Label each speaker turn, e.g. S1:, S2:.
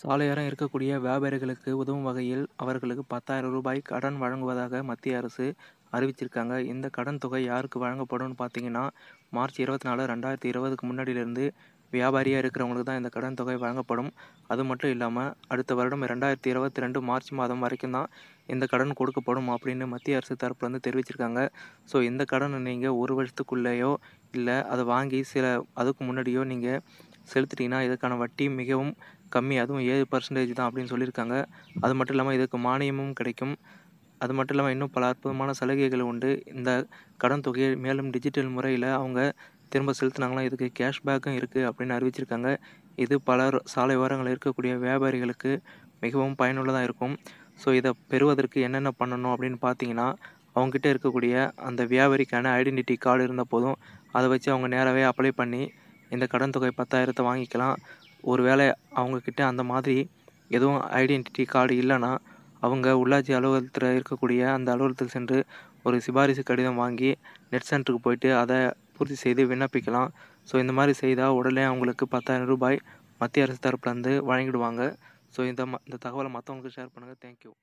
S1: சாலையோரம் இருக்கக்கூடிய வியாபாரிகளுக்கு உதவும் வகையில் அவர்களுக்கு பத்தாயிரம் ரூபாய் கடன் வழங்குவதாக மத்திய அரசு அறிவிச்சிருக்காங்க இந்த கடன் தொகை யாருக்கு வழங்கப்படும்னு பார்த்தீங்கன்னா மார்ச் இருபத்தி நாலு ரெண்டாயிரத்தி இருபதுக்கு முன்னாடியிலிருந்து வியாபாரியாக இருக்கிறவங்களுக்கு தான் இந்த கடன் தொகை வழங்கப்படும் அது மட்டும் இல்லாமல் அடுத்த வருடம் ரெண்டாயிரத்தி இருபத்தி ரெண்டு மார்ச் மாதம் வரைக்கும் தான் இந்த கடன் கொடுக்கப்படும் அப்படின்னு மத்திய அரசு தரப்புலேருந்து தெரிவிச்சிருக்காங்க ஸோ இந்த கடன் நீங்கள் ஒரு வருஷத்துக்குள்ளேயோ இல்லை அதை வாங்கி சில அதுக்கு முன்னாடியோ நீங்கள் செலுத்திட்டிங்கன்னா இதற்கான வட்டி மிகவும் கம்மி அதுவும் ஏழு பர்சன்டேஜ் தான் அப்படின்னு சொல்லியிருக்காங்க அது மட்டும் இல்லாமல் இதுக்கு மானியமும் கிடைக்கும் அது மட்டும் இல்லாமல் இன்னும் பல அற்புதமான சலுகைகள் உண்டு இந்த கடன் தொகையை மேலும் டிஜிட்டல் முறையில் அவங்க திரும்ப செலுத்தினாங்களா இதுக்கு கேஷ்பேக்கும் இருக்குது அப்படின்னு அறிவிச்சிருக்காங்க இது பல சாலை ஓரங்களில் இருக்கக்கூடிய வியாபாரிகளுக்கு மிகவும் பயனுள்ளதாக இருக்கும் ஸோ இதை பெறுவதற்கு என்னென்ன பண்ணணும் அப்படின்னு பார்த்தீங்கன்னா அவங்ககிட்ட இருக்கக்கூடிய அந்த வியாபாரிக்கான ஐடென்டிட்டி கார்டு இருந்த போதும் அதை வச்சு அவங்க நேராகவே அப்ளை பண்ணி இந்த கடன் தொகை பத்தாயிரத்தை வாங்கிக்கலாம் ஒரு வேளை அவங்கக்கிட்ட அந்த மாதிரி எதுவும் ஐடென்டிட்டி கார்டு இல்லைன்னா அவங்க உள்ளாட்சி அலுவலகத்தில் இருக்கக்கூடிய அந்த அலுவலகத்துக்கு சென்று ஒரு சிபாரிசு கடிதம் வாங்கி நெட் சென்டருக்கு போயிட்டு அதை பூர்த்தி செய்து விண்ணப்பிக்கலாம் ஸோ இந்த மாதிரி செய்தால் உடனே அவங்களுக்கு பத்தாயிரம் ரூபாய் மத்திய அரசு தரப்புலேருந்து வழங்கிடுவாங்க ஸோ இந்த ம இந்த தகவலை மற்றவங்களுக்கு ஷேர் பண்ணுங்கள் தேங்க்யூ